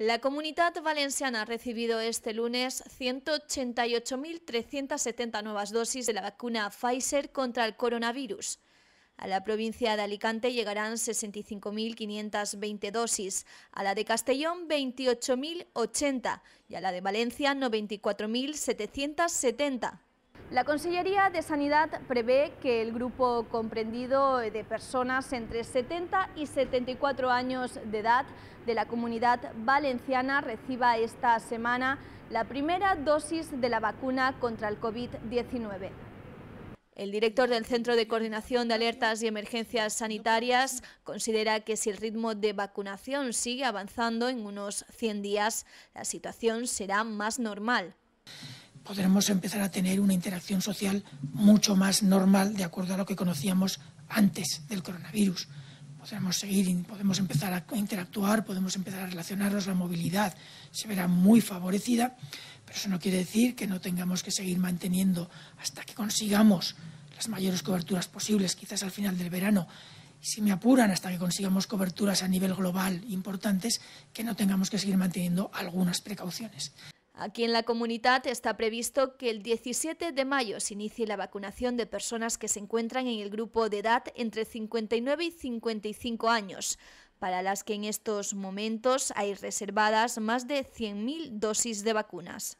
La comunidad valenciana ha recibido este lunes 188.370 nuevas dosis de la vacuna Pfizer contra el coronavirus. A la provincia de Alicante llegarán 65.520 dosis, a la de Castellón 28.080 y a la de Valencia 94.770. La Consellería de Sanidad prevé que el grupo comprendido de personas entre 70 y 74 años de edad de la comunidad valenciana reciba esta semana la primera dosis de la vacuna contra el COVID-19. El director del Centro de Coordinación de Alertas y Emergencias Sanitarias considera que si el ritmo de vacunación sigue avanzando en unos 100 días, la situación será más normal podremos empezar a tener una interacción social mucho más normal de acuerdo a lo que conocíamos antes del coronavirus. Podremos seguir, podemos empezar a interactuar, podemos empezar a relacionarnos, la movilidad se verá muy favorecida, pero eso no quiere decir que no tengamos que seguir manteniendo hasta que consigamos las mayores coberturas posibles, quizás al final del verano, si me apuran hasta que consigamos coberturas a nivel global importantes, que no tengamos que seguir manteniendo algunas precauciones. Aquí en la comunidad está previsto que el 17 de mayo se inicie la vacunación de personas que se encuentran en el grupo de edad entre 59 y 55 años, para las que en estos momentos hay reservadas más de 100.000 dosis de vacunas.